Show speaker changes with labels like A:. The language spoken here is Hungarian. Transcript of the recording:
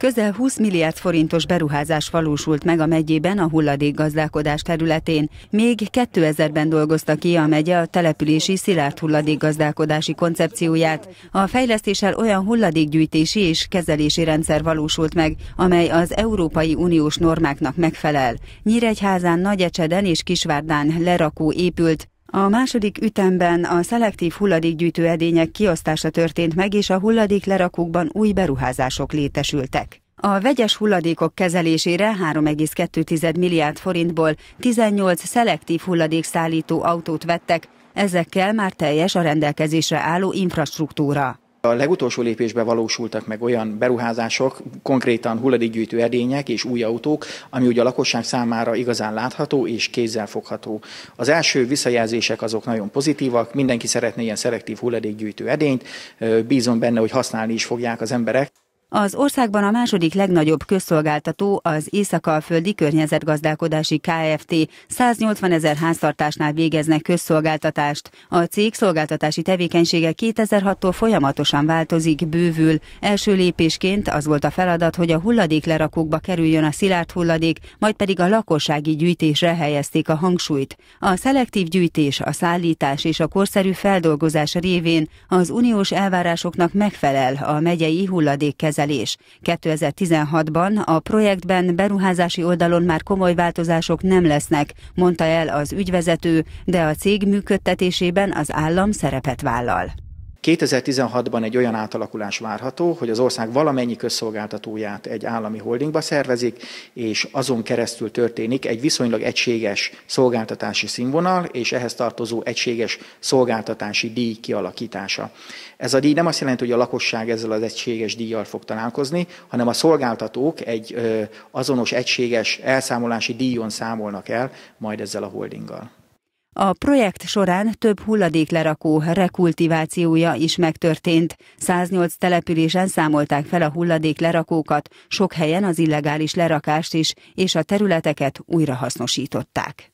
A: Közel 20 milliárd forintos beruházás valósult meg a megyében a hulladékgazdálkodás területén. Még 2000-ben dolgozta ki a megye a települési szilárd hulladékgazdálkodási koncepcióját. A fejlesztéssel olyan hulladékgyűjtési és kezelési rendszer valósult meg, amely az Európai Uniós normáknak megfelel. Nyíregyházán, Nagyecseden és Kisvárdán lerakó épült, a második ütemben a szelektív hulladékgyűjtő edények kiosztása történt meg, és a hulladék lerakókban új beruházások létesültek. A vegyes hulladékok kezelésére 3,2 milliárd forintból 18 szelektív hulladékszállító autót vettek, ezekkel már teljes a rendelkezésre álló infrastruktúra.
B: A legutolsó lépésben valósultak meg olyan beruházások, konkrétan hulladékgyűjtő edények és új autók, ami ugye a lakosság számára igazán látható és kézzelfogható. Az első visszajelzések azok nagyon pozitívak, mindenki szeretné ilyen szelektív hulladékgyűjtő edényt, bízom benne, hogy használni is fogják az emberek. Az
A: országban a második legnagyobb közszolgáltató az Észak-Alföldi Környezetgazdálkodási Kft. 180 ezer háztartásnál végeznek közszolgáltatást. A cég szolgáltatási tevékenysége 2006-tól folyamatosan változik, bővül. Első lépésként az volt a feladat, hogy a hulladéklerakókba kerüljön a szilárd hulladék, majd pedig a lakossági gyűjtésre helyezték a hangsúlyt. A szelektív gyűjtés, a szállítás és a korszerű feldolgozás révén az uniós elvárásoknak megfelel a megyei hulladékkezelés kezelés. 2016-ban a projektben beruházási oldalon már komoly változások nem lesznek, mondta el az ügyvezető, de a cég működtetésében az állam szerepet
B: vállal. 2016-ban egy olyan átalakulás várható, hogy az ország valamennyi közszolgáltatóját egy állami holdingba szervezik, és azon keresztül történik egy viszonylag egységes szolgáltatási színvonal, és ehhez tartozó egységes szolgáltatási díj kialakítása. Ez a díj nem azt jelenti, hogy a lakosság ezzel az egységes díjjal fog találkozni, hanem a szolgáltatók egy azonos egységes elszámolási díjon számolnak el majd ezzel a holdinggal.
A: A projekt során több hulladéklerakó rekultivációja is megtörtént. 108 településen számolták fel a hulladéklerakókat, sok helyen az illegális lerakást is, és a területeket újrahasznosították.